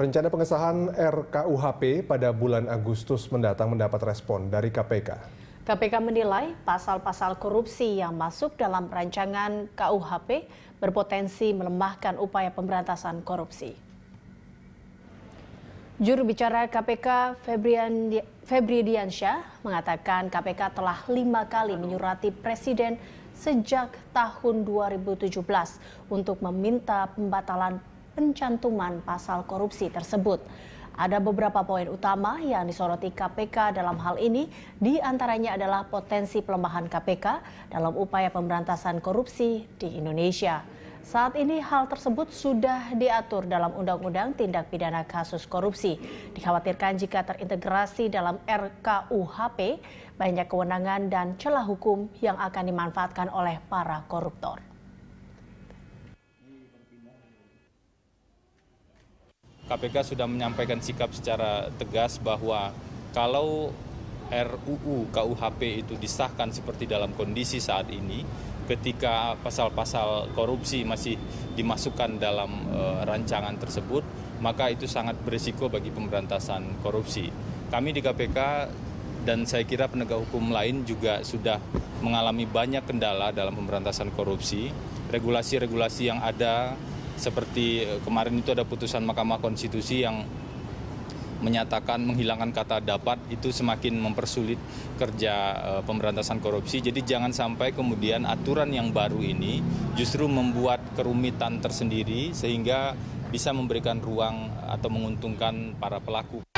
Rencana pengesahan RKUHP pada bulan Agustus mendatang mendapat respon dari KPK. KPK menilai pasal-pasal korupsi yang masuk dalam rancangan KUHP berpotensi melemahkan upaya pemberantasan korupsi. Juru bicara KPK Febrian, Febri Diansyah mengatakan KPK telah lima kali menyurati Presiden sejak tahun 2017 untuk meminta pembatalan pencantuman pasal korupsi tersebut. Ada beberapa poin utama yang disoroti KPK dalam hal ini, di antaranya adalah potensi pelemahan KPK dalam upaya pemberantasan korupsi di Indonesia. Saat ini hal tersebut sudah diatur dalam Undang-Undang Tindak Pidana Kasus Korupsi. Dikhawatirkan jika terintegrasi dalam RKUHP, banyak kewenangan dan celah hukum yang akan dimanfaatkan oleh para koruptor. KPK sudah menyampaikan sikap secara tegas bahwa kalau RUU KUHP itu disahkan seperti dalam kondisi saat ini, ketika pasal-pasal korupsi masih dimasukkan dalam uh, rancangan tersebut, maka itu sangat berisiko bagi pemberantasan korupsi. Kami di KPK dan saya kira penegak hukum lain juga sudah mengalami banyak kendala dalam pemberantasan korupsi. Regulasi-regulasi yang ada seperti eh, kemarin itu ada putusan Mahkamah Konstitusi yang menyatakan menghilangkan kata dapat itu semakin mempersulit kerja e, pemberantasan korupsi. Jadi jangan sampai kemudian aturan yang baru ini justru membuat kerumitan tersendiri sehingga bisa memberikan ruang atau menguntungkan para pelaku.